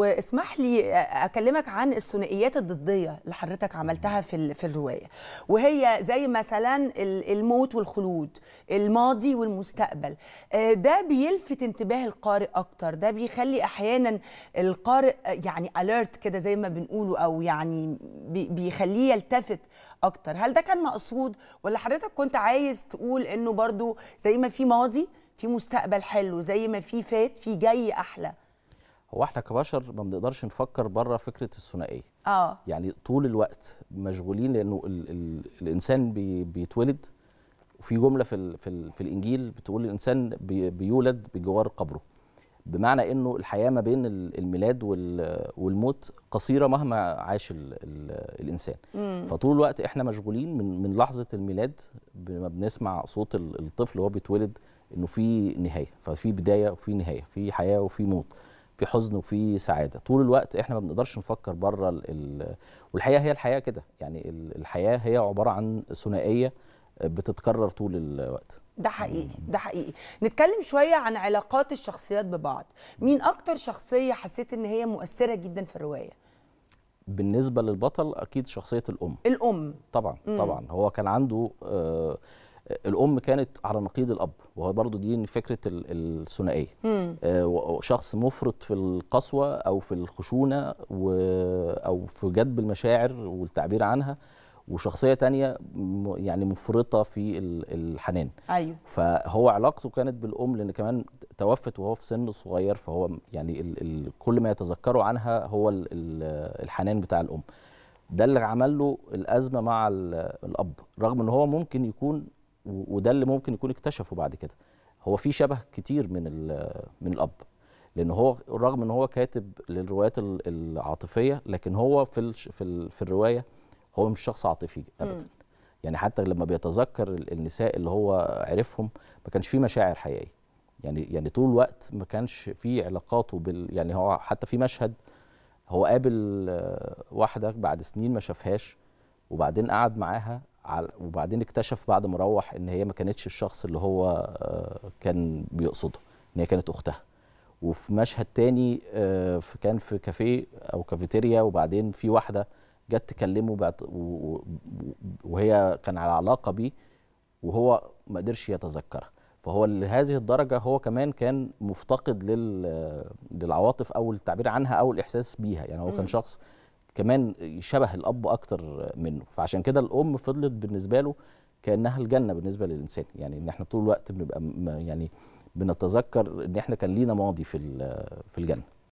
واسمح لي اكلمك عن الثنائيات الضديه اللي حضرتك عملتها في في الروايه وهي زي مثلا الموت والخلود الماضي والمستقبل آه، ده بيلفت انتباه القارئ اكتر ده بيخلي احيانا القارئ يعني اليرت كده زي ما بنقوله او يعني بيخليه يلتفت اكتر هل ده كان مقصود ولا حضرتك كنت عايز تقول انه برضو زي ما في ماضي في مستقبل حلو زي ما في فات في جاي احلى هو احنا كبشر ما بنقدرش نفكر بره فكره الثنائيه اه يعني طول الوقت مشغولين لانه الـ الـ الانسان بي بيتولد وفي جمله في الـ في, الـ في الانجيل بتقول الانسان بي بيولد بجوار قبره بمعنى انه الحياه ما بين الميلاد والموت قصيره مهما عاش الـ الـ الانسان مم. فطول الوقت احنا مشغولين من من لحظه الميلاد بما بنسمع صوت الطفل وهو بيتولد انه في نهايه ففي بدايه وفي نهايه في حياه وفي موت في حزن وفي سعاده طول الوقت احنا ما بنقدرش نفكر بره والحقيقه هي الحياه كده يعني الحياه هي عباره عن ثنائيه بتتكرر طول الوقت ده حقيقي ده حقيقي نتكلم شويه عن علاقات الشخصيات ببعض مين اكتر شخصيه حسيت ان هي مؤثره جدا في الروايه بالنسبه للبطل اكيد شخصيه الام الام طبعا طبعا هو كان عنده آه الام كانت على نقيض الاب وهو برضو دي فكره الثنائيه آه، شخص مفرط في القسوه او في الخشونه و... او في جذب المشاعر والتعبير عنها وشخصيه تانية يعني مفرطه في الحنان ايوه فهو علاقته كانت بالام لان كمان توفت وهو في سن صغير فهو يعني ال... ال... كل ما يتذكره عنها هو ال... الحنان بتاع الام ده اللي عمل له الازمه مع الاب رغم ان هو ممكن يكون وده اللي ممكن يكون اكتشفه بعد كده هو في شبه كتير من من الاب لان هو رغم ان هو كاتب للروايات العاطفيه لكن هو في في, في الروايه هو مش شخص عاطفي ابدا م. يعني حتى لما بيتذكر النساء اللي هو عرفهم ما كانش في مشاعر حقيقيه يعني يعني طول الوقت ما كانش في علاقاته بال يعني هو حتى في مشهد هو قابل آه، واحده بعد سنين ما شافهاش وبعدين قعد معاها وبعدين اكتشف بعد ما روح ان هي ما كانتش الشخص اللي هو آه، كان بيقصده ان هي كانت اختها وفي مشهد تاني آه، كان في كافيه او كافيتيريا وبعدين في واحده جت تكلمه وهي كان على علاقه بيه وهو ما قدرش يتذكرها فهو لهذه الدرجه هو كمان كان مفتقد للعواطف او التعبير عنها او الاحساس بيها يعني هو كان شخص كمان شبه الاب اكتر منه فعشان كده الام فضلت بالنسبه له كانها الجنه بالنسبه للانسان يعني ان احنا طول الوقت بنبقى يعني بنتذكر ان احنا كان لينا ماضي في في الجنه